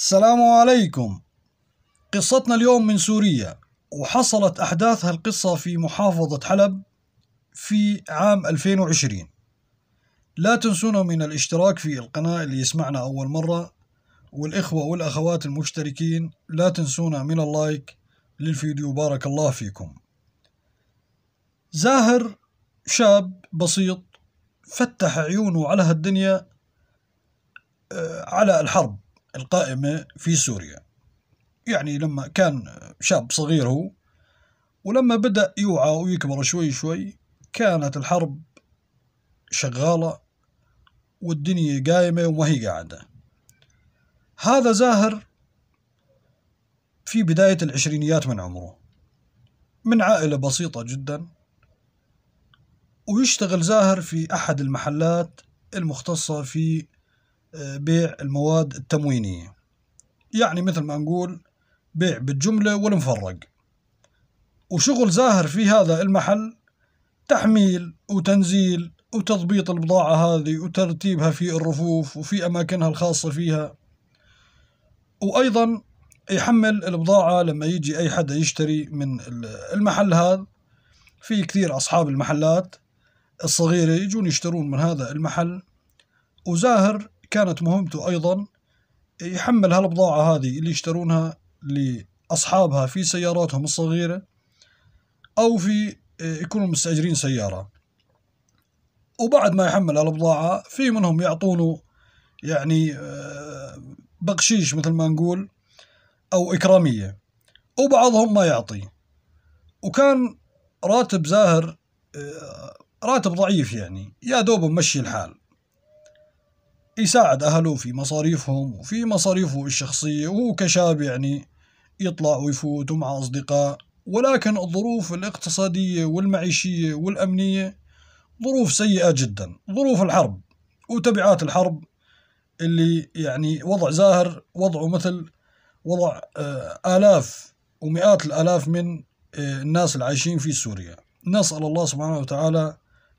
السلام عليكم قصتنا اليوم من سوريا وحصلت أحداث هالقصة في محافظة حلب في عام 2020 لا تنسونا من الاشتراك في القناة اللي يسمعنا أول مرة والإخوة والأخوات المشتركين لا تنسونا من اللايك للفيديو بارك الله فيكم زاهر شاب بسيط فتح عيونه على هالدنيا آه، على الحرب القائمة في سوريا يعني لما كان شاب صغير هو ولما بدأ يوعى ويكبر شوي شوي كانت الحرب شغالة والدنيا قايمة وما هي قاعدة هذا زاهر في بداية العشرينيات من عمره من عائلة بسيطة جدا ويشتغل زاهر في أحد المحلات المختصة في بيع المواد التموينية يعني مثل ما نقول بيع بالجملة والمفرق وشغل زاهر في هذا المحل تحميل وتنزيل وتضبيط البضاعة هذه وترتيبها في الرفوف وفي أماكنها الخاصة فيها وأيضا يحمل البضاعة لما يجي أي حدا يشتري من المحل هذا في كثير أصحاب المحلات الصغيرة يجون يشترون من هذا المحل وزاهر كانت مهمته أيضا يحمل هالبضاعة هذه اللي يشترونها لأصحابها في سياراتهم الصغيرة أو في آه، يكونوا مستأجرين سيارة وبعد ما يحمل هالبضاعة في منهم يعطونه يعني آه، بقشيش مثل ما نقول أو إكرامية وبعضهم ما يعطي وكان راتب زاهر آه، راتب ضعيف يعني يا دوب ممشي الحال يساعد أهله في مصاريفهم وفي مصاريفه الشخصية وهو كشاب يعني يطلع ويفوت ومع أصدقاء ولكن الظروف الاقتصادية والمعيشية والأمنية ظروف سيئة جدا ظروف الحرب وتبعات الحرب اللي يعني وضع زاهر وضعه مثل وضع آه، آلاف ومئات الآلاف من آه، الناس العايشين في سوريا نسأل الله سبحانه وتعالى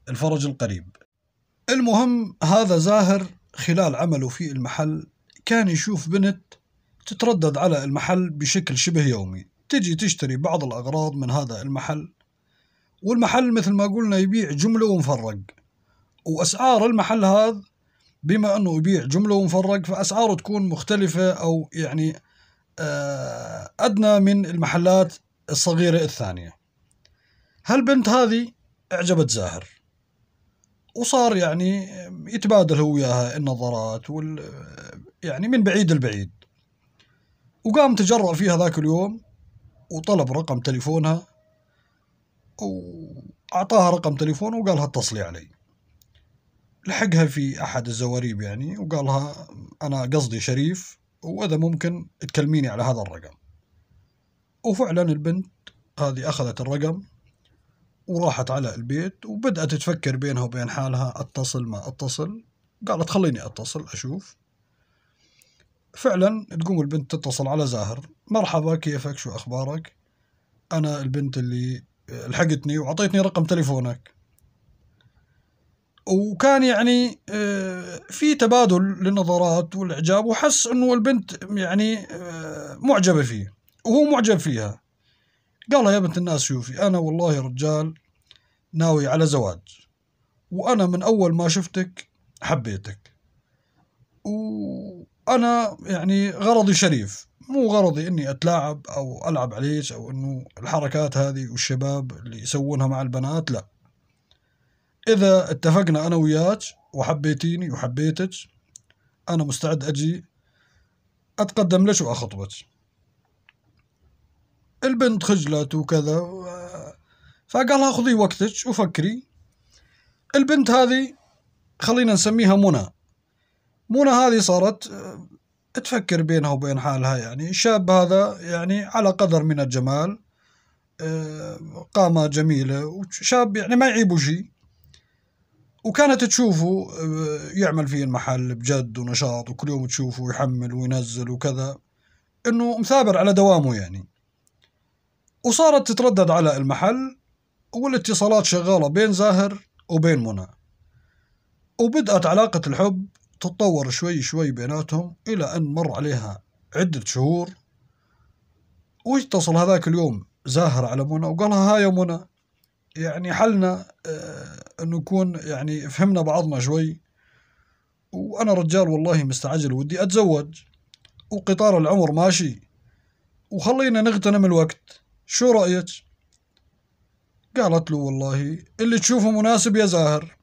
الفرج القريب المهم هذا زاهر خلال عمله في المحل كان يشوف بنت تتردد على المحل بشكل شبه يومي تجي تشتري بعض الأغراض من هذا المحل والمحل مثل ما قلنا يبيع جملة ومفرق وأسعار المحل هذا بما أنه يبيع جملة ومفرق فأسعاره تكون مختلفة أو يعني آه، أدنى من المحلات الصغيرة الثانية هالبنت هذه أعجبت زاهر وصار يعني يتبادل هو وياها النظرات وال يعني من بعيد البعيد وقام تجرأ فيها ذاك اليوم وطلب رقم تليفونها وأعطاها رقم تليفونه وقالها اتصلي علي لحقها في أحد الزواريب يعني وقالها أنا قصدي شريف وإذا ممكن تكلميني على هذا الرقم وفعلا البنت هذه أخذت الرقم وراحت على البيت وبدأت تفكر بينها وبين حالها أتصل ما أتصل قالت خليني أتصل أشوف فعلا تقوم البنت تتصل على زاهر مرحبا كيفك شو أخبارك أنا البنت اللي لحقتني وعطيتني رقم تليفونك وكان يعني آه، في تبادل للنظرات والإعجاب وحس أنه البنت يعني آه، معجبة فيه وهو معجب فيها قال لها يا بنت الناس شوفي أنا والله رجال ناوي على زواج وأنا من أول ما شفتك حبيتك وأنا يعني غرضي شريف مو غرضي إني أتلاعب أو ألعب عليك أو إنه الحركات هذه والشباب اللي يسوونها مع البنات لا إذا اتفقنا أنا وياك وحبيتيني وحبيتك أنا مستعد أجي أتقدم لك وأخطبك البنت خجلت وكذا فقالها خذي وقتك وفكري البنت هذه خلينا نسميها منى منى هذه صارت آه، تفكر بينها وبين حالها يعني الشاب هذا يعني على قدر من الجمال آه، قامة جميلة وشاب يعني ما يعيبه شيء وكانت تشوفه آه، يعمل في المحل بجد ونشاط وكل يوم تشوفه يحمل وينزل وكذا انه مثابر على دوامه يعني وصارت تتردد على المحل والاتصالات شغالة بين زاهر وبين منى وبدأت علاقة الحب تتطور شوي شوي بيناتهم إلى أن مر عليها عدة شهور واتصل هذاك اليوم زاهر على منى وقال لها ها يا منى يعني حلنا آه، أن نكون يعني فهمنا بعضنا شوي وأنا رجال والله مستعجل ودي أتزوج وقطار العمر ماشي وخلينا نغتنم الوقت شو رأيك؟ قالت له والله اللي تشوفه مناسب يا زاهر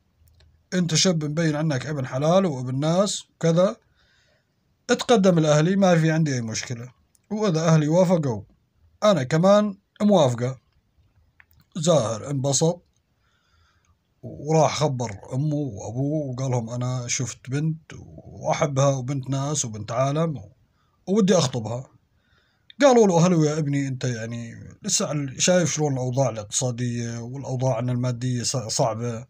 انت شاب مبين عنك ابن حلال وابن ناس وكذا اتقدم لأهلي ما في عندي أي مشكلة وإذا أهلي وافقوا أنا كمان موافقة زاهر انبسط وراح خبر أمه وأبوه وقال لهم أنا شفت بنت وأحبها وبنت ناس وبنت عالم وودي أخطبها قالوا له هلو يا ابني انت يعني لسه شايف شلون الاوضاع الاقتصاديه والاوضاع الماديه صعبه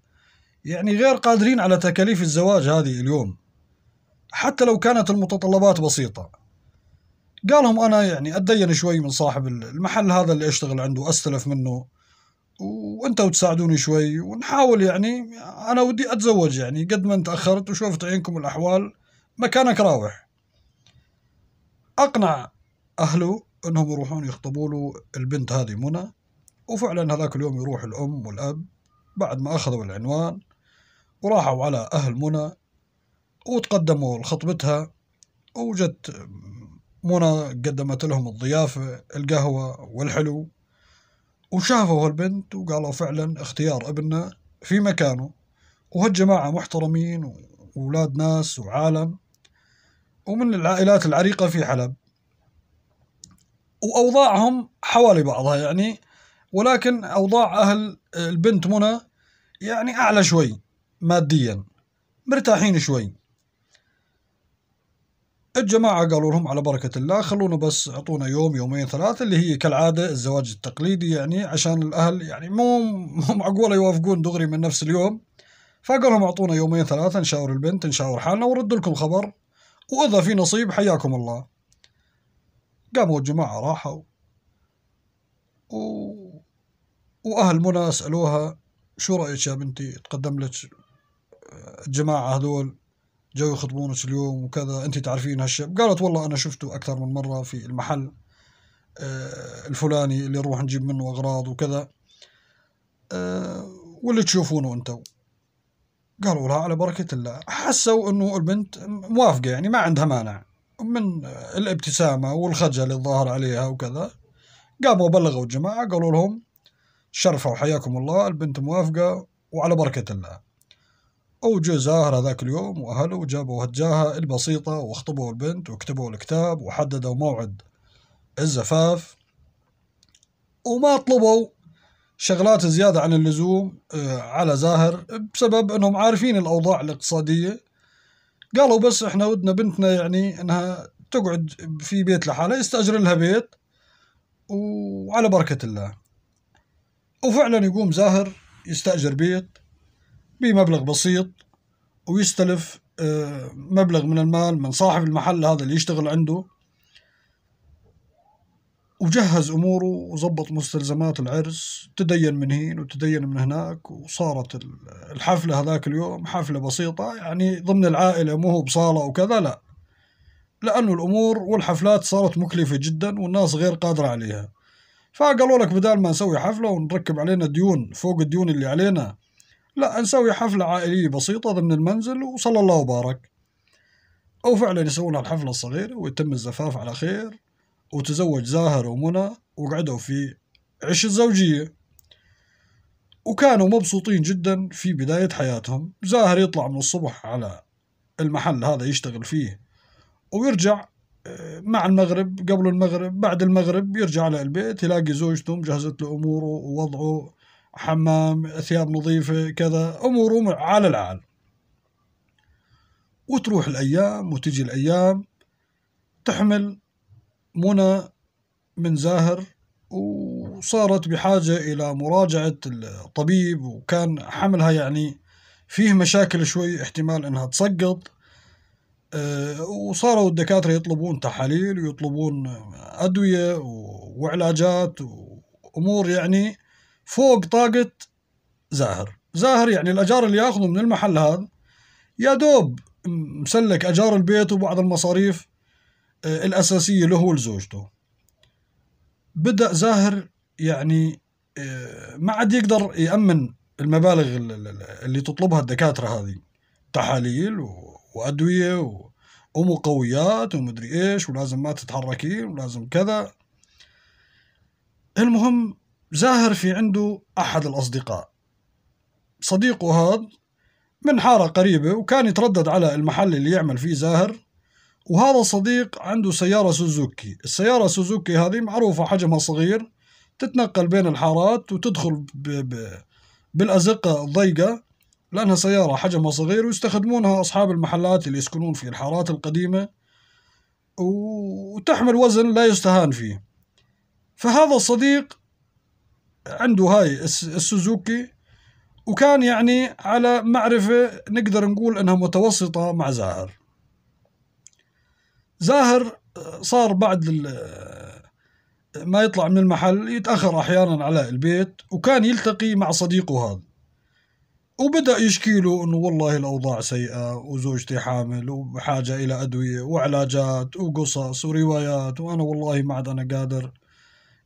يعني غير قادرين على تكاليف الزواج هذه اليوم حتى لو كانت المتطلبات بسيطه قالهم انا يعني اتدين شوي من صاحب المحل هذا اللي اشتغل عنده استلف منه وانتوا تساعدوني شوي ونحاول يعني انا ودي اتزوج يعني قد ما تاخرت وشوفت عينكم الاحوال مكانك راوح اقنع أهله أنهم يروحون يخطبوا له البنت هذه منى وفعلا هذاك اليوم يروح الأم والأب بعد ما أخذوا العنوان وراحوا على أهل منى وتقدموا لخطبتها وجت منى قدمت لهم الضيافة القهوة والحلو وشافوا البنت وقالوا فعلا اختيار ابننا في مكانه وهالجماعة محترمين وولاد ناس وعالم ومن العائلات العريقة في حلب وأوضاعهم حوالي بعضها يعني ولكن أوضاع أهل البنت منى يعني أعلى شوي ماديا مرتاحين شوي الجماعة قالوا لهم على بركة الله خلونا بس اعطونا يوم يومين ثلاثة اللي هي كالعادة الزواج التقليدي يعني عشان الأهل يعني مو مو معقولة يوافقون دغري من نفس اليوم فقال لهم اعطونا يومين ثلاثة نشاور البنت نشاور حالنا ونرد لكم خبر وإذا في نصيب حياكم الله قاموا الجماعة راحوا و... وأهل منى سألوها شو رأيك يا بنتي تقدم لك آه، الجماعة هذول جاوا يخطبونك اليوم وكذا أنت تعرفين هالشيء قالت والله أنا شفته أكثر من مرة في المحل آه، الفلاني اللي نروح نجيب منه أغراض وكذا آه، واللي تشوفونه أنتم قالوا لها على بركة الله حسوا أنه البنت موافقة يعني ما عندها مانع من الابتسامة والخجل الظاهر عليها وكذا قاموا بلغوا الجماعة قالوا لهم شرفوا حياكم الله البنت موافقة وعلى بركة الله وجو زاهر هذاك اليوم وأهله وجابوا هجاها البسيطة وخطبوا البنت وكتبوا الكتاب وحددوا موعد الزفاف وما طلبوا شغلات زيادة عن اللزوم آه، على زاهر بسبب أنهم عارفين الأوضاع الاقتصادية قالوا بس احنا ودنا بنتنا يعني انها تقعد في بيت لحالها يستأجر لها بيت وعلى بركة الله وفعلا يقوم زاهر يستأجر بيت بمبلغ بسيط ويستلف آه، مبلغ من المال من صاحب المحل هذا اللي يشتغل عنده وجهز اموره وظبط مستلزمات العرس تدين من هين وتدين من هناك وصارت الحفله هذاك اليوم حفله بسيطه يعني ضمن العائله مو هو بصاله وكذا لا لانه الامور والحفلات صارت مكلفه جدا والناس غير قادره عليها فقالوا لك بدال ما نسوي حفله ونركب علينا ديون فوق الديون اللي علينا لا نسوي حفله عائليه بسيطه ضمن المنزل وصلى الله وبارك او فعلا يسوون الحفله الصغيره ويتم الزفاف على خير وتزوج زاهر ومنى وقعدوا في عش الزوجية وكانوا مبسوطين جدا في بداية حياتهم زاهر يطلع من الصبح على المحل هذا يشتغل فيه ويرجع آه، مع المغرب قبل المغرب بعد المغرب يرجع على البيت يلاقي زوجته مجهزت له أموره ووضعه حمام ثياب نظيفة كذا أموره على العال وتروح الأيام وتجي الأيام تحمل منى من زاهر وصارت بحاجة إلى مراجعة الطبيب وكان حملها يعني فيه مشاكل شوي احتمال إنها تسقط آه، وصاروا الدكاترة يطلبون تحاليل ويطلبون أدوية وعلاجات وأمور يعني فوق طاقة زاهر زاهر يعني الأجار اللي ياخذه من المحل هذا يا دوب مسلك أجار البيت وبعض المصاريف آه، الأساسية له ولزوجته بدأ زاهر يعني آه، ما عاد يقدر يأمن المبالغ اللي تطلبها الدكاترة هذه تحاليل وأدوية ومقويات ومدري إيش ولازم ما تتحركين ولازم كذا المهم زاهر في عنده أحد الأصدقاء صديقه هذا من حارة قريبة وكان يتردد على المحل اللي يعمل فيه زاهر وهذا صديق عنده سيارة سوزوكي السيارة سوزوكي هذه معروفة حجمها صغير تتنقل بين الحارات وتدخل ب... ب... بالأزقة الضيقة لأنها سيارة حجمها صغير ويستخدمونها أصحاب المحلات اللي يسكنون في الحارات القديمة وتحمل وزن لا يستهان فيه فهذا الصديق عنده هاي السوزوكي وكان يعني على معرفة نقدر نقول أنها متوسطة مع زائر زاهر صار بعد ما يطلع من المحل يتأخر أحيانا على البيت وكان يلتقي مع صديقه هذا وبدأ يشكي له أنه والله الأوضاع سيئة وزوجتي حامل وحاجة إلى أدوية وعلاجات وقصص وروايات وأنا والله ما عاد أنا قادر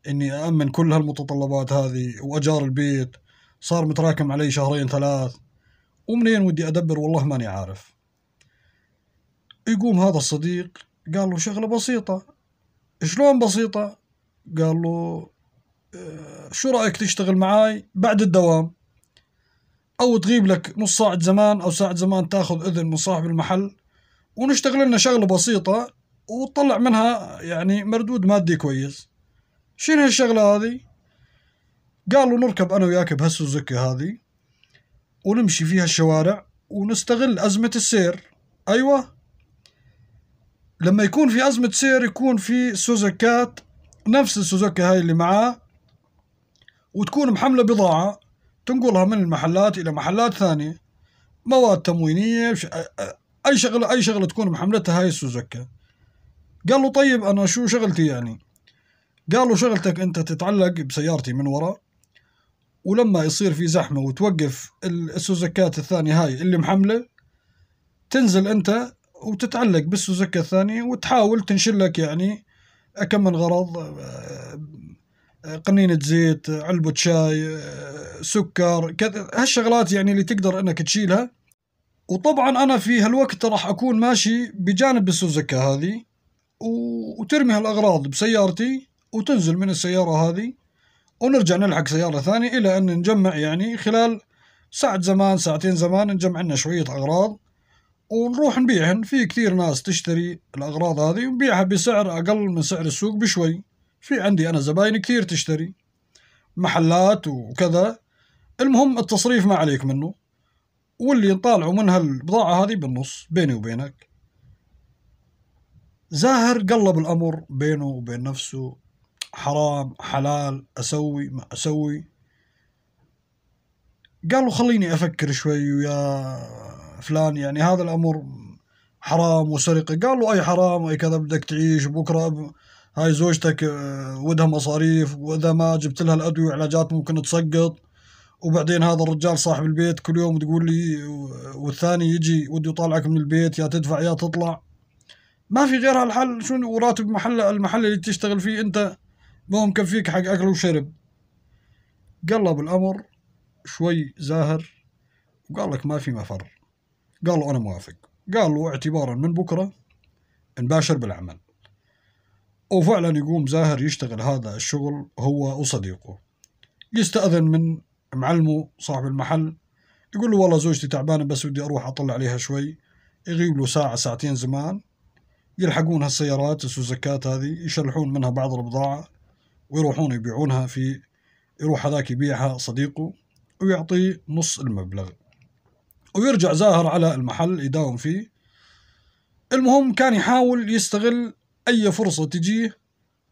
إني أأمن كل هالمتطلبات هذه وأجار البيت صار متراكم علي شهرين ثلاث ومنين ودي أدبر والله ماني عارف يقوم هذا الصديق قال له شغلة بسيطة شلون بسيطة قال له آه، شو رأيك تشتغل معاي بعد الدوام أو تغيب لك نص ساعة زمان أو ساعة زمان تاخذ إذن من صاحب المحل ونشتغل لنا شغلة بسيطة وتطلع منها يعني مردود مادي كويس شنو هالشغلة هذه قالوا نركب أنا وياك بهالسوزوكي هذه ونمشي فيها الشوارع ونستغل أزمة السير أيوة لما يكون في أزمة سير يكون في سوزكات نفس السوزكا هاي اللي معاه وتكون محملة بضاعة تنقلها من المحلات إلى محلات ثانية مواد تموينية أي شغلة أي شغلة تكون محملتها هاي السوزكا قال له طيب أنا شو شغلتي يعني قال له شغلتك أنت تتعلق بسيارتي من ورا ولما يصير في زحمة وتوقف السوزكات الثانية هاي اللي محملة تنزل أنت وتتعلق بالسوزوكا الثانية وتحاول تنشل لك يعني كم من غرض آه، قنينة زيت علبة شاي آه، سكر كذا هالشغلات يعني اللي تقدر انك تشيلها وطبعا انا في هالوقت راح اكون ماشي بجانب السوزكة هذه وترمي هالاغراض بسيارتي وتنزل من السيارة هذه ونرجع نلحق سيارة ثانية الى ان نجمع يعني خلال ساعة زمان ساعتين زمان نجمع لنا شوية اغراض ونروح نبيعهن في كثير ناس تشتري الأغراض هذه ونبيعها بسعر أقل من سعر السوق بشوي في عندي أنا زباين كثير تشتري محلات وكذا المهم التصريف ما عليك منه واللي نطالعوا منها البضاعة هذه بالنص بيني وبينك زاهر قلب الأمر بينه وبين نفسه حرام حلال أسوي ما أسوي قالوا خليني افكر شوي ويا فلان يعني هذا الامر حرام وسرقه قالوا اي حرام اي كذا بدك تعيش بكره هاي زوجتك آه، ودها مصاريف واذا ما جبت لها الادويه وعلاجات ممكن تسقط وبعدين هذا الرجال صاحب البيت كل يوم تقول لي والثاني يجي وده يطالعك من البيت يا تدفع يا تطلع ما في غير هالحل شنو وراتب محل المحل اللي تشتغل فيه انت ما هو مكفيك حق اكل وشرب قلب الامر شوي زاهر وقال لك ما في مفر قال له أنا موافق قال له اعتبارا من بكرة نباشر بالعمل وفعلا يقوم زاهر يشتغل هذا الشغل هو وصديقه يستأذن من معلمه صاحب المحل يقول له والله زوجتي تعبانة بس بدي أروح أطلع عليها شوي يغيب له ساعة ساعتين زمان يلحقون هالسيارات السوزكات هذه يشلحون منها بعض البضاعة ويروحون يبيعونها في يروح هذاك يبيعها صديقه ويعطيه نص المبلغ ويرجع زاهر على المحل يداوم فيه المهم كان يحاول يستغل أي فرصة تجيه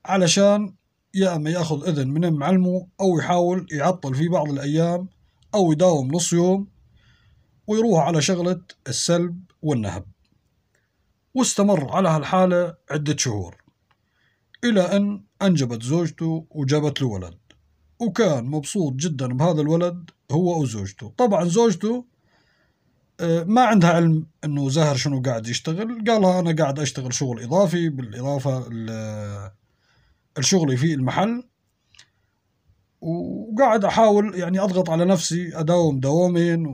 علشان يا أما يأخذ إذن من معلمه أو يحاول يعطل في بعض الأيام أو يداوم نص يوم ويروح على شغلة السلب والنهب واستمر على هالحالة عدة شهور إلى أن أنجبت زوجته وجابت له ولد وكان مبسوط جدا بهذا الولد هو وزوجته طبعا زوجته آه، ما عندها علم انه زهر شنو قاعد يشتغل قالها انا قاعد اشتغل شغل اضافي بالاضافه الشغل في المحل وقاعد احاول يعني اضغط على نفسي اداوم دوامين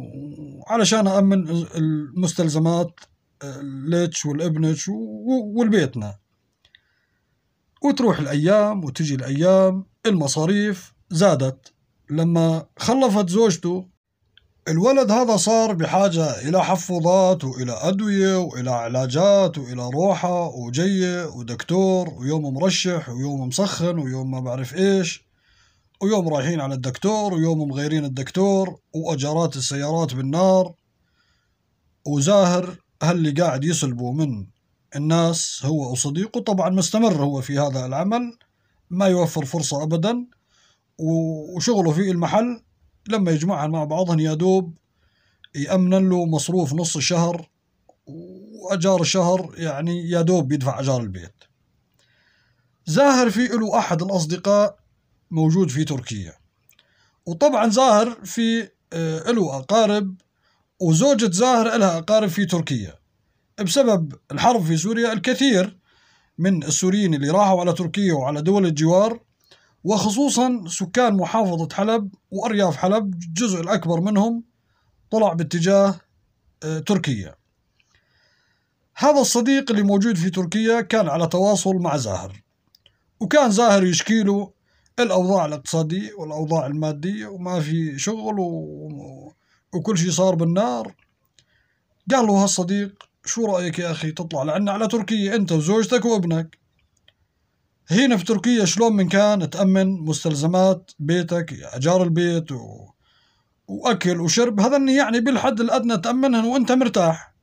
علشان امن المستلزمات آه، ليتش والابنتش والبيتنا وتروح الايام وتجي الايام المصاريف زادت لما خلفت زوجته الولد هذا صار بحاجة إلى حفظات وإلى أدوية وإلى علاجات وإلى روحة وجية ودكتور ويوم مرشح ويوم مسخن ويوم ما بعرف إيش ويوم رايحين على الدكتور ويوم مغيرين الدكتور وأجارات السيارات بالنار وزاهر هاللي قاعد يسلبه من الناس هو وصديقه طبعا مستمر هو في هذا العمل ما يوفر فرصة أبدا وشغله في المحل لما يجمعها مع بعضهم يا دوب يأمن له مصروف نص الشهر وأجار الشهر يعني يا دوب يدفع أجار البيت زاهر في له أحد الأصدقاء موجود في تركيا وطبعا زاهر في آه، له أقارب وزوجة زاهر لها أقارب في تركيا بسبب الحرب في سوريا الكثير من السوريين اللي راحوا على تركيا وعلى دول الجوار وخصوصا سكان محافظة حلب وأرياف حلب الجزء الأكبر منهم طلع باتجاه آه، تركيا هذا الصديق اللي موجود في تركيا كان على تواصل مع زاهر وكان زاهر يشكي له الأوضاع الاقتصادية والأوضاع المادية وما في شغل و... وكل شيء صار بالنار قال له هالصديق شو رأيك يا أخي تطلع لعنا على تركيا أنت وزوجتك وابنك هنا في تركيا شلون من كان تأمن مستلزمات بيتك أجار البيت و... وأكل وشرب هذا يعني بالحد الأدنى تأمنهن وأنت مرتاح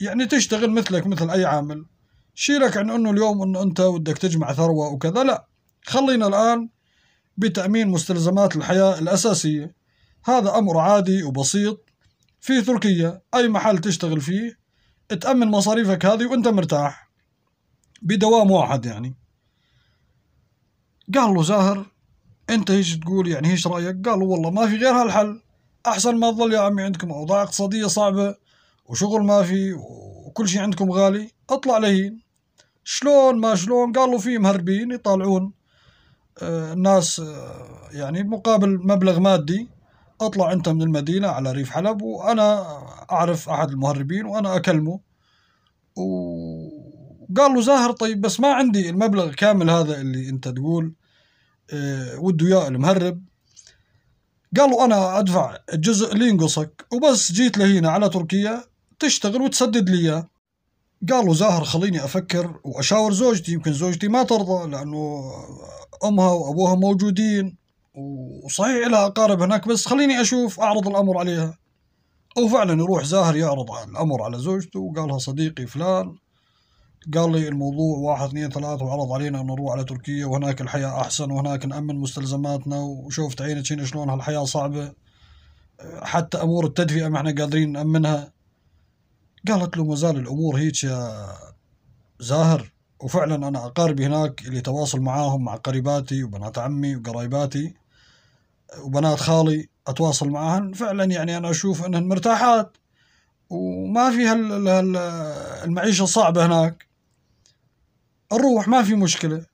يعني تشتغل مثلك مثل أي عامل شيلك عن أنه اليوم أنه أنت ودك تجمع ثروة وكذا لا خلينا الآن بتأمين مستلزمات الحياة الأساسية هذا أمر عادي وبسيط في تركيا أي محل تشتغل فيه تأمن مصاريفك هذه وأنت مرتاح بدوام واحد يعني قال له زاهر انت ايش تقول يعني ايش رايك قال له والله ما في غير هالحل احسن ما تظل يا عمي عندكم اوضاع اقتصاديه صعبه وشغل ما في وكل شيء عندكم غالي اطلع لهين شلون ما شلون قال له في مهربين يطالعون الناس آه، آه، يعني مقابل مبلغ مادي اطلع انت من المدينه على ريف حلب وانا اعرف احد المهربين وانا اكلمه و قال له زاهر طيب بس ما عندي المبلغ كامل هذا اللي انت تقول آه، وده اياه المهرب قال له انا ادفع الجزء اللي ينقصك وبس جيت لهنا على تركيا تشتغل وتسدد لي اياه قال له زاهر خليني افكر واشاور زوجتي يمكن زوجتي ما ترضى لانه امها وابوها موجودين وصحيح لها اقارب هناك بس خليني اشوف اعرض الامر عليها وفعلا يروح زاهر يعرض الامر على زوجته وقالها صديقي فلان قال لي الموضوع واحد اثنين ثلاثة وعرض علينا انه نروح على تركيا وهناك الحياة احسن وهناك نأمن مستلزماتنا وشوفت عينك شلون هالحياة صعبة حتى امور التدفئة ما احنا قادرين نأمنها قالت له مازال الامور هيك يا زاهر وفعلا انا اقاربي هناك اللي تواصل معاهم مع قريباتي وبنات عمي وقرايباتي وبنات خالي اتواصل معاهن فعلا يعني انا اشوف انهن مرتاحات وما في هال المعيشه هناك نروح ما في مشكلة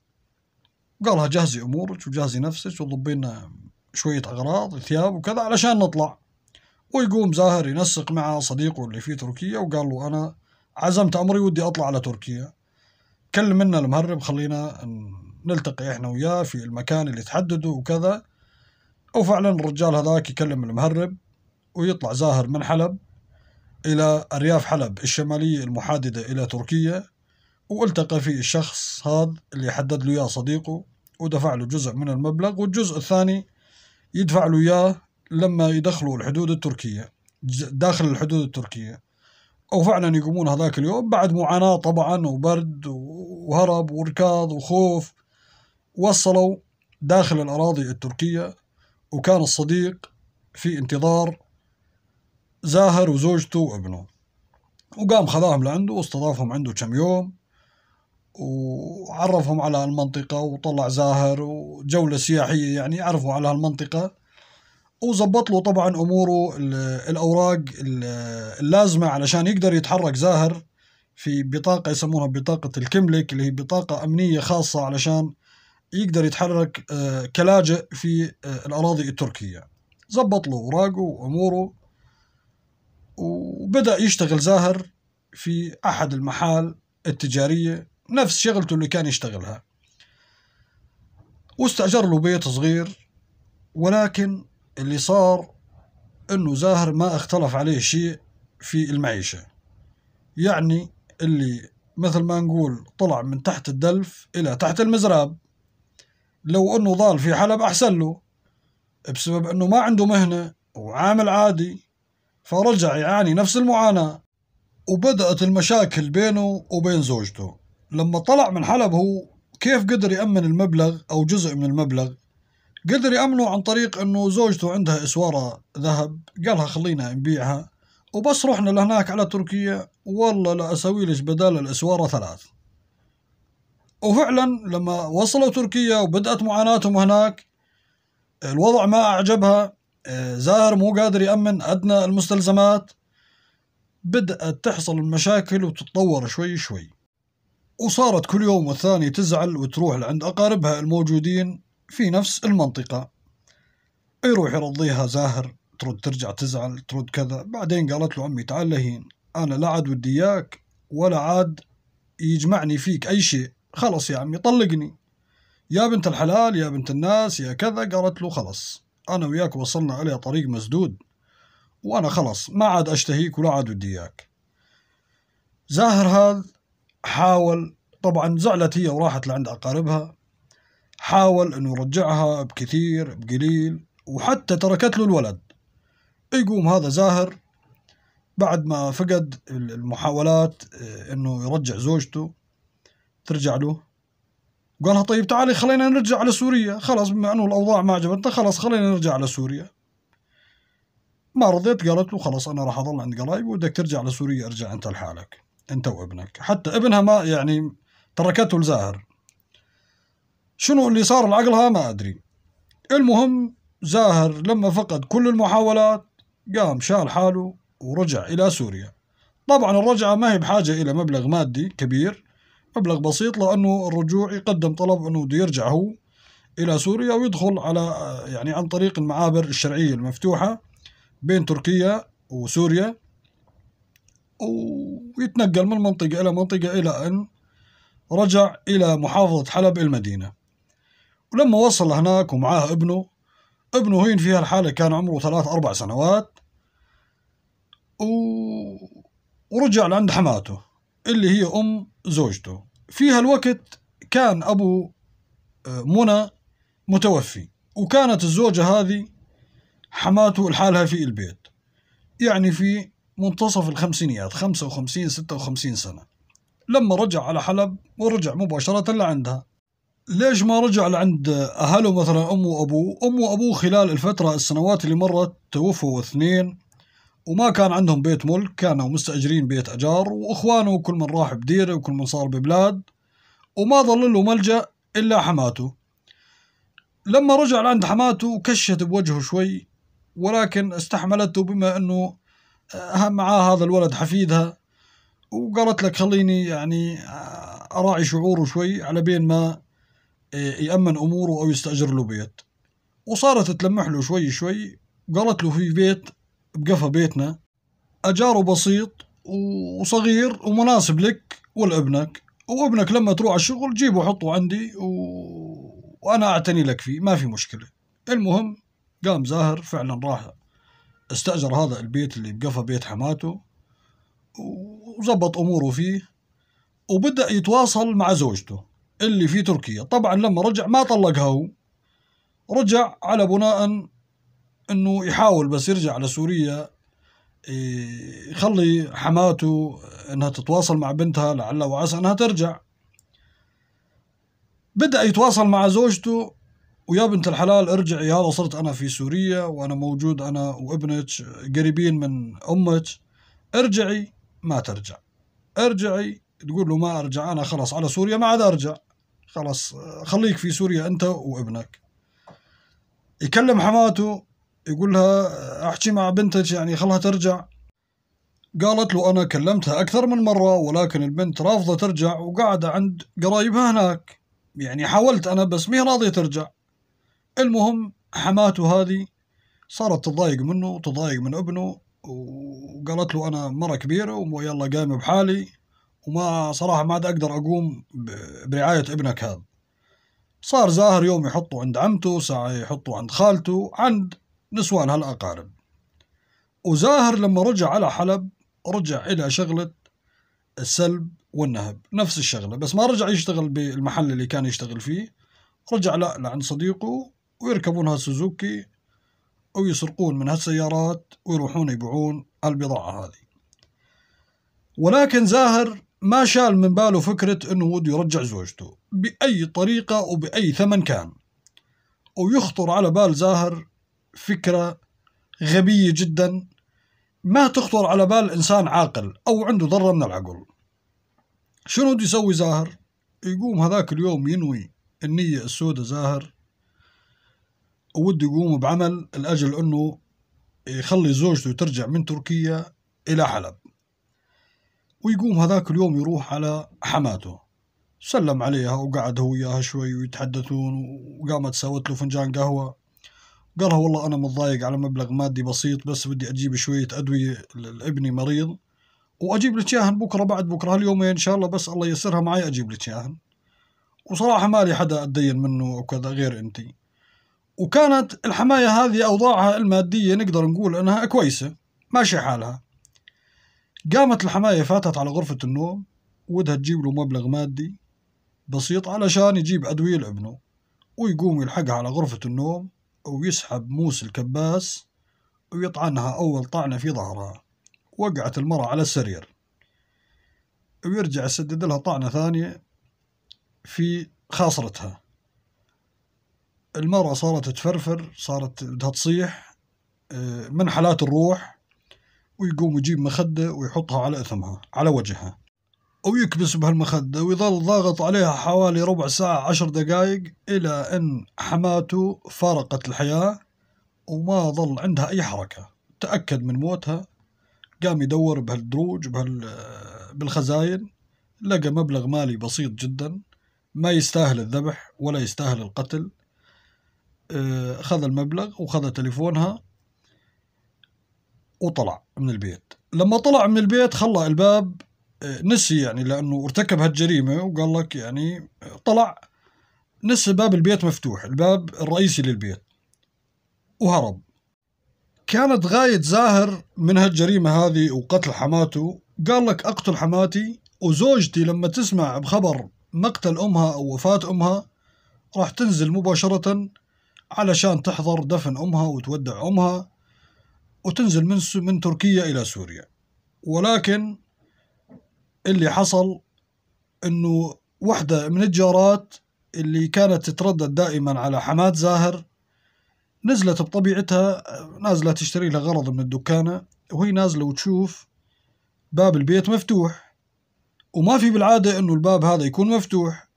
قالها جهزي أمورك وجهزي نفسك وضبي لنا شوية أغراض ثياب وكذا علشان نطلع ويقوم زاهر ينسق مع صديقه اللي في تركيا وقال له أنا عزمت أمري ودي أطلع على تركيا كلم منا المهرب خلينا نلتقي إحنا وياه في المكان اللي تحدده وكذا وفعلا الرجال هذاك يكلم المهرب ويطلع زاهر من حلب إلى أرياف حلب الشمالية المحاددة إلى تركيا والتقى فيه الشخص هذا اللي حدد له إياه صديقه ودفع له جزء من المبلغ والجزء الثاني يدفع له إياه لما يدخلوا الحدود التركية داخل الحدود التركية وفعلا يقومون هذاك اليوم بعد معاناة طبعا وبرد وهرب وركاض وخوف وصلوا داخل الأراضي التركية وكان الصديق في انتظار زاهر وزوجته وابنه وقام خذاهم لعنده واستضافهم عنده كم يوم وعرفهم على هالمنطقة وطلع زاهر وجولة سياحية يعني عرفوا على هالمنطقة وظبط له طبعا أموره الأوراق اللازمة علشان يقدر يتحرك زاهر في بطاقة يسمونها بطاقة الكملك اللي هي بطاقة أمنية خاصة علشان يقدر يتحرك آه، كلاجئ في آه، الأراضي التركية زبط له أوراقه وأموره وبدأ يشتغل زاهر في أحد المحال التجارية نفس شغلته اللي كان يشتغلها واستأجر له بيت صغير ولكن اللي صار انه زاهر ما اختلف عليه شيء في المعيشة يعني اللي مثل ما نقول طلع من تحت الدلف إلى تحت المزراب لو أنه ضال في حلب أحسن له بسبب أنه ما عنده مهنة وعامل عادي فرجع يعاني نفس المعاناة وبدأت المشاكل بينه وبين زوجته لما طلع من حلب هو كيف قدر يأمن المبلغ أو جزء من المبلغ قدر يأمنه عن طريق أنه زوجته عندها إسوارة ذهب قالها خلينا نبيعها وبس رحنا لهناك على تركيا والله لا أسوي لك بدال الإسوارة ثلاث وفعلا لما وصلوا تركيا وبدأت معاناتهم هناك الوضع ما أعجبها زاهر مو قادر يأمن أدنى المستلزمات بدأت تحصل المشاكل وتتطور شوي شوي وصارت كل يوم والثاني تزعل وتروح لعند أقاربها الموجودين في نفس المنطقة يروح يرضيها زاهر ترد ترجع تزعل ترد كذا بعدين قالت له عمي تعال لهين أنا لا عاد ودي إياك ولا عاد يجمعني فيك أي شيء خلص يا عمي طلقني يا بنت الحلال يا بنت الناس يا كذا قالت له خلص أنا وياك وصلنا إلى طريق مسدود وأنا خلص ما عاد أشتهيك ولا عاد ودي إياك زاهر هذا حاول طبعا زعلت هي وراحت لعند أقاربها حاول أنه يرجعها بكثير بقليل وحتى تركت له الولد يقوم هذا زاهر بعد ما فقد المحاولات آه، أنه يرجع زوجته ترجع له قالها طيب تعالي خلينا نرجع على سوريا خلاص بما أنه الأوضاع ما عجبتنا خلاص خلينا نرجع على سوريا ما رضيت قالت له خلاص أنا راح أظل عند قرايبي ودك ترجع لسوريا ارجع أنت لحالك أنت وابنك حتى ابنها ما يعني تركته لزاهر شنو اللي صار لعقلها ما أدري المهم زاهر لما فقد كل المحاولات قام شال حاله ورجع إلى سوريا طبعا الرجعة ما هي بحاجة إلى مبلغ مادي كبير مبلغ بسيط لأنه الرجوع يقدم طلب أنه بده يرجع هو إلى سوريا ويدخل على يعني عن طريق المعابر الشرعية المفتوحة بين تركيا وسوريا ويتنقل من منطقة إلى منطقة إلى أن رجع إلى محافظة حلب المدينة ولما وصل هناك ومعاه ابنه ابنه هين في هالحالة كان عمره ثلاث أربع سنوات و... ورجع لعند حماته اللي هي أم زوجته في هالوقت كان أبو آه، منى متوفي وكانت الزوجة هذه حماته لحالها في البيت يعني في منتصف الخمسينيات 55 56 سنة لما رجع على حلب ورجع مباشرة لعندها ليش ما رجع لعند أهله مثلا أمه وأبوه أمه وأبوه خلال الفترة السنوات اللي مرت توفوا اثنين وما كان عندهم بيت ملك كانوا مستأجرين بيت أجار وإخوانه كل من راح بديرة وكل من صار ببلاد وما ظل له ملجأ إلا حماته لما رجع لعند حماته كشت بوجهه شوي ولكن استحملته بما أنه معاه هذا الولد حفيدها وقالت لك خليني يعني أراعي شعوره شوي على بين ما آه، يأمن أموره أو يستأجر له بيت وصارت تلمح له شوي شوي قالت له في بيت بقفى بيتنا أجاره بسيط وصغير ومناسب لك ولابنك وابنك لما تروح على الشغل جيبه وحطه عندي و... وأنا أعتني لك فيه ما في مشكلة المهم قام زاهر فعلا راح استأجر هذا البيت اللي بقفى بيت حماته وظبط أموره فيه وبدأ يتواصل مع زوجته اللي في تركيا طبعا لما رجع ما طلقها هو رجع على بناء انه يحاول بس يرجع على سوريا إيه، يخلي حماته انها تتواصل مع بنتها لعل وعسى انها ترجع بدأ يتواصل مع زوجته ويا بنت الحلال ارجعي هذا صرت انا في سوريا وانا موجود انا وابنك قريبين من امك ارجعي ما ترجع ارجعي تقول له ما ارجع انا خلاص على سوريا ما عاد ارجع خلاص خليك في سوريا انت وابنك يكلم حماته يقول لها احكي مع بنتك يعني خلها ترجع قالت له انا كلمتها اكثر من مره ولكن البنت رافضه ترجع وقاعده عند قرايبها هناك يعني حاولت انا بس ما راضيه ترجع المهم حماته هذه صارت تضايق منه وتضايق من ابنه وقالت له انا مره كبيره ويلا قايم بحالي وما صراحه ما عاد اقدر اقوم برعايه ابنك هذا صار زاهر يوم يحطه عند عمته ساعة يحطه عند خالته عند نسوان هالأقارب وزاهر لما رجع على حلب رجع إلى شغلة السلب والنهب نفس الشغلة بس ما رجع يشتغل بالمحل اللي كان يشتغل فيه رجع لا لعند صديقه ويركبونها سوزوكي أو يسرقون من هالسيارات ويروحون يبيعون البضاعة هذه ولكن زاهر ما شال من باله فكرة أنه ود يرجع زوجته بأي طريقة وبأي ثمن كان ويخطر على بال زاهر فكرة غبية جدا ما تخطر على بال إنسان عاقل أو عنده ذرة من العقل شنو بده يسوي زاهر؟ يقوم هذاك اليوم ينوي النية السوداء زاهر وده يقوم بعمل لأجل أنه يخلي زوجته ترجع من تركيا إلى حلب ويقوم هذاك اليوم يروح على حماته سلم عليها وقعد هو وياها شوي ويتحدثون وقامت سوت له فنجان قهوة قالها والله أنا متضايق على مبلغ مادي بسيط بس بدي أجيب شوية أدوية لابني مريض وأجيب لك ياهن بكرة بعد بكرة هاليومين إن شاء الله بس الله ييسرها معي أجيب لك ياهن وصراحة مالي حدا أتدين منه وكذا غير أنتي وكانت الحماية هذه أوضاعها المادية نقدر نقول أنها كويسة ماشي حالها قامت الحماية فاتت على غرفة النوم ودها تجيب له مبلغ مادي بسيط علشان يجيب أدوية لابنه ويقوم يلحقها على غرفة النوم ويسحب موس الكباس ويطعنها أول طعنة في ظهرها وقعت المرأة على السرير ويرجع يسدد لها طعنة ثانية في خاصرتها المرأة صارت تفرفر صارت بدها تصيح آه، من حالات الروح ويقوم يجيب مخدة ويحطها على أثمها على وجهها أو يكبس بهالمخدة ويظل ضاغط عليها حوالي ربع ساعة عشر دقايق إلى أن حماته فارقت الحياة وما ظل عندها أي حركة تأكد من موتها قام يدور بهالدروج بهال آه، بالخزاين لقى مبلغ مالي بسيط جدا ما يستاهل الذبح ولا يستاهل القتل آه، خذ المبلغ وخذ تليفونها وطلع من البيت لما طلع من البيت خلى الباب آه، نسي يعني لأنه ارتكب هالجريمة وقال لك يعني آه، طلع نسي باب البيت مفتوح الباب الرئيسي للبيت وهرب كانت غاية زاهر من هالجريمة هذه وقتل حماته قال لك أقتل حماتي وزوجتي لما تسمع بخبر مقتل أمها أو وفاة أمها راح تنزل مباشرة علشان تحضر دفن أمها وتودع أمها وتنزل من من تركيا إلى سوريا ولكن اللي حصل إنه وحدة من الجارات اللي كانت تتردد دائما على حماد زاهر نزلت بطبيعتها نازلة تشتري لها غرض من الدكانة وهي نازلة وتشوف باب البيت مفتوح وما في بالعادة إنه الباب هذا يكون مفتوح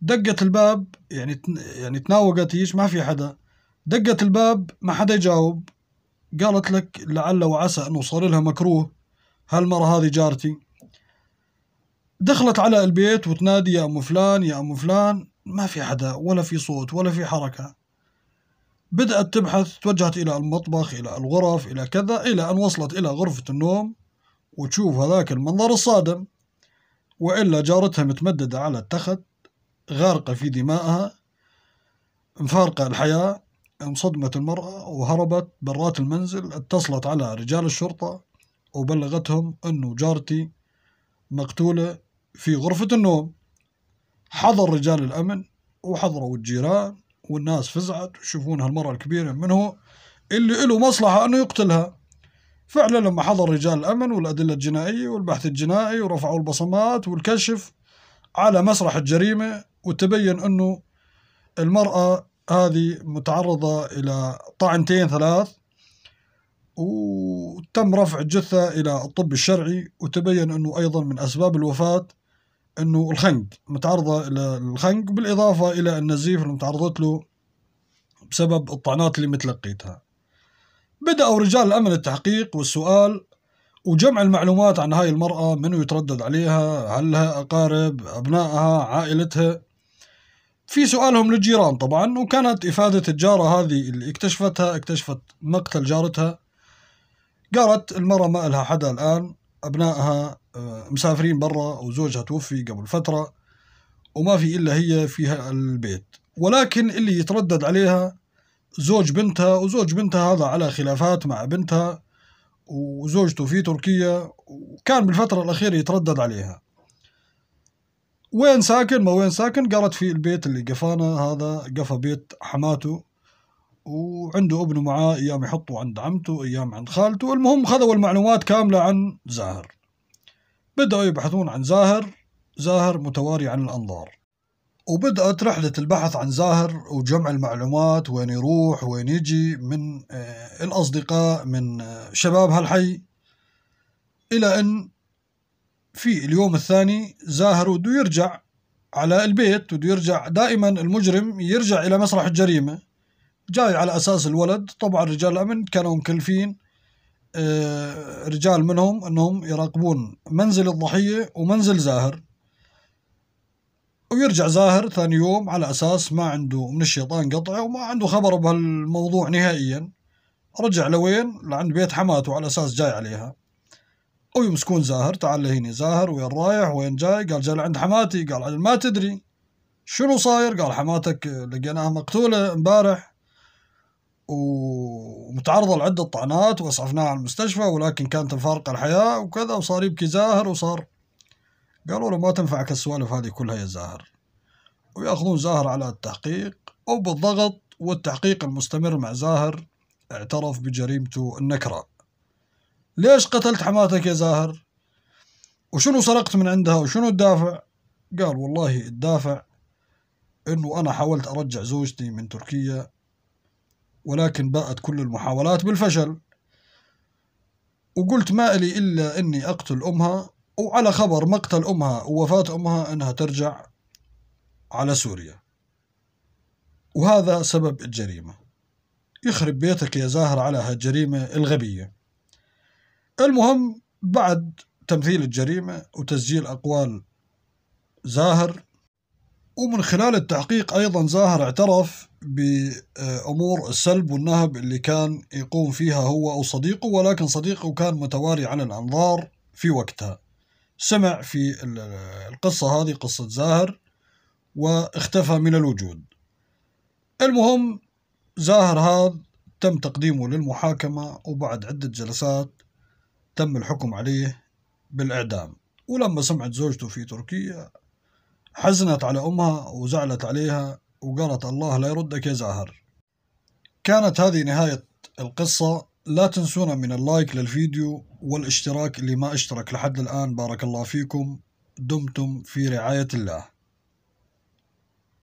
دقت الباب يعني يعني تناوقت ايش ما في حدا دقت الباب ما حدا يجاوب قالت لك لعل وعسى انه صار لها مكروه هالمرة هذه جارتي دخلت على البيت وتنادي يا ام فلان يا ام فلان ما في حدا ولا في صوت ولا في حركة بدأت تبحث توجهت إلى المطبخ إلى الغرف إلى كذا إلى أن وصلت إلى غرفة النوم وتشوف هذاك المنظر الصادم وإلا جارتها متمددة على التخت غارقة في دمائها مفارقة الحياة انصدمت المرأة وهربت برات المنزل اتصلت على رجال الشرطة وبلغتهم أنه جارتي مقتولة في غرفة النوم حضر رجال الأمن وحضروا الجيران والناس فزعت ويشوفون هالمرأة الكبيرة منه اللي له مصلحة أنه يقتلها فعلا لما حضر رجال الأمن والأدلة الجنائية والبحث الجنائي ورفعوا البصمات والكشف على مسرح الجريمة وتبين أنه المرأة هذه متعرضة إلى طعنتين ثلاث وتم رفع الجثة إلى الطب الشرعي وتبين أنه أيضا من أسباب الوفاة أنه الخنق متعرضة إلى الخنق بالإضافة إلى النزيف اللي تعرضت له بسبب الطعنات اللي متلقيتها بدأوا رجال الأمن التحقيق والسؤال وجمع المعلومات عن هاي المرأة منو يتردد عليها هل لها أقارب أبنائها عائلتها في سؤالهم للجيران طبعا وكانت إفادة الجارة هذه اللي اكتشفتها اكتشفت مقتل جارتها قالت المرأة ما لها حدا الآن أبنائها آه، مسافرين برا وزوجها توفي قبل فترة وما في إلا هي فيها البيت ولكن اللي يتردد عليها زوج بنتها وزوج بنتها هذا على خلافات مع بنتها وزوجته في تركيا وكان بالفترة الأخيرة يتردد عليها وين ساكن ما وين ساكن قالت في البيت اللي قفانا هذا قفى بيت حماته وعنده ابنه معاه ايام يحطه عند عمته ايام عند خالته المهم خذوا المعلومات كامله عن زاهر بدأوا يبحثون عن زاهر زاهر متواري عن الأنظار وبدأت رحلة البحث عن زاهر وجمع المعلومات وين يروح وين يجي من آه، الأصدقاء من آه، شباب هالحي إلى أن في اليوم الثاني زاهر ودو يرجع على البيت ودو يرجع دائما المجرم يرجع إلى مسرح الجريمة جاي على أساس الولد طبعا رجال الأمن كانوا مكلفين آه، رجال منهم أنهم يراقبون منزل الضحية ومنزل زاهر ويرجع زاهر ثاني يوم على أساس ما عنده من الشيطان قطعه وما عنده خبر بهالموضوع نهائيا رجع لوين لعند بيت حماته على أساس جاي عليها أو يمسكون زاهر تعال لهيني زاهر وين رايح وين جاي قال جاي عند حماتي قال عدل ما تدري شنو صاير قال حماتك لقيناها مقتولة امبارح ومتعرضة لعدة طعنات وأسعفناها على المستشفى ولكن كانت مفارقة الحياة وكذا وصار يبكي زاهر وصار قالوا له ما تنفعك السوالف هذه كلها يا زاهر ويأخذون زاهر على التحقيق وبالضغط والتحقيق المستمر مع زاهر اعترف بجريمته النكره ليش قتلت حماتك يا زاهر وشنو سرقت من عندها وشنو الدافع قال والله الدافع انه انا حاولت ارجع زوجتي من تركيا ولكن باءت كل المحاولات بالفشل وقلت ما إلي إلا أني أقتل أمها وعلى خبر مقتل أمها ووفاة أمها أنها ترجع على سوريا وهذا سبب الجريمة يخرب بيتك يا زاهر على هالجريمة الغبية المهم بعد تمثيل الجريمة وتسجيل أقوال زاهر ومن خلال التحقيق أيضا زاهر اعترف بأمور السلب والنهب اللي كان يقوم فيها هو أو صديقه ولكن صديقه كان متواري عن الأنظار في وقتها سمع في القصة هذه قصة زاهر واختفى من الوجود المهم زاهر هذا تم تقديمه للمحاكمة وبعد عدة جلسات تم الحكم عليه بالإعدام ولما سمعت زوجته في تركيا حزنت على أمها وزعلت عليها وقالت الله لا يردك يا زاهر كانت هذه نهاية القصة لا تنسونا من اللايك للفيديو والاشتراك اللي ما اشترك لحد الآن بارك الله فيكم دمتم في رعاية الله